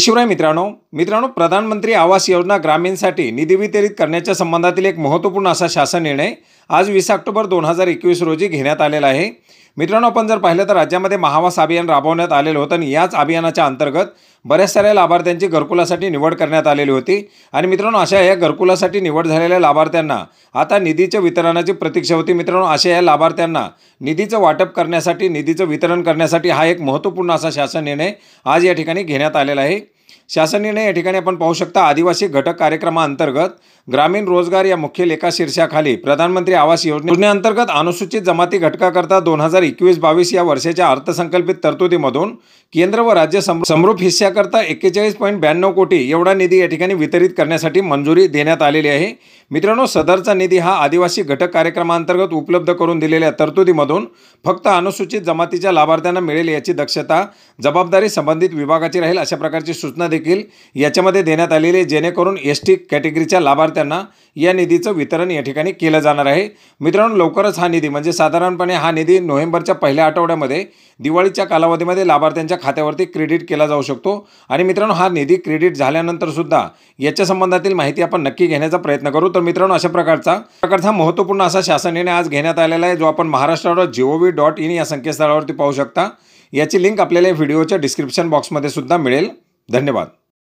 शिवराय मित्रांनो मित्रांनो प्रधानमंत्री आवास योजना ग्रामीणसाठी निधी वितरित करण्याच्या संबंधातील एक महत्त्वपूर्ण असा शासन निर्णय आज वीस ऑक्टोबर दोन हजार एकवीस रोजी घेण्यात आलेला आहे मित्रांनो आपण जर पाहिलं तर राज्यामध्ये महावास अभियान राबवण्यात आलेलं होतं आणि याच अभियानाच्या अंतर्गत बऱ्याच साऱ्या लाभार्थ्यांची घरकुलासाठी निवड करण्यात आलेली होती आणि मित्रांनो अशा या घरकुलासाठी निवड झालेल्या लाभार्थ्यांना आता निधीच्या वितरणाची प्रतीक्षा होती मित्रांनो अशा या लाभार्थ्यांना निधीचं वाटप करण्यासाठी निधीचं वितरण करण्यासाठी हा एक महत्त्वपूर्ण असा शासन निर्णय आज या ठिकाणी घेण्यात आलेला आहे शासन निर्णय या ठिकाणी आपण पाहू शकता आदिवासी घटक कार्यक्रमाअंतर्गत ग्रामीण रोजगार या मुख्य लेखा शीर्षाखाली प्रधानमंत्री आवास योजनेअंतर्गत अनुसूचित जमाती घटकाकरता दोन हजार एकवीस बावीस या वर्षाच्या अर्थसंकल्पित तरतुदीमधून केंद्र व राज्य समरूप हिस्स्याकरता एक्केचाळीस पॉईंट ब्याण्णव कोटी एवढा निधी या ठिकाणी वितरित करण्यासाठी मंजुरी देण्यात आलेली आहे मित्रांनो सदरचा निधी हा आदिवासी घटक कार्यक्रमाअंतर्गत उपलब्ध करून दिलेल्या तरतुदीमधून फक्त अनुसूचित जमातीच्या लाभार्थ्यांना मिळेल याची दक्षता जबाबदारी संबंधित विभागाची राहील अशा प्रकारची सूचना देखील याच्यामध्ये देण्यात आलेली जेणेकरून एस टी कॅटेगरीच्या लाभार्थ्यांना या निधीचं वितरण या ठिकाणी केलं जाणार आहे मित्रांनो लवकरच हा निधी म्हणजे साधारणपणे हा निधी नोव्हेंबरच्या पहिल्या आठवड्यामध्ये दिवाळीच्या कालावधीमध्ये लाभार्थ्यांच्या खात्यावरती क्रेडिट केला जाऊ शकतो आणि मित्रांनो हा निधी क्रेडिट झाल्यानंतरसुद्धा याच्या संबंधातील माहिती आपण नक्की घेण्याचा प्रयत्न करू तर मित्रांनो अशा प्रकारचा प्रकारचा महत्त्वपूर्ण असा शासन निर्णय आज घेण्यात आलेला आहे जो आपण महाराष्ट्र डॉट डॉट इन या संकेतस्थळावरती पाहू शकता याची लिंक आपल्याला व्हिडिओच्या डिस्क्रिप्शन बॉक्समध्ये सुद्धा मिळेल धन्यवाद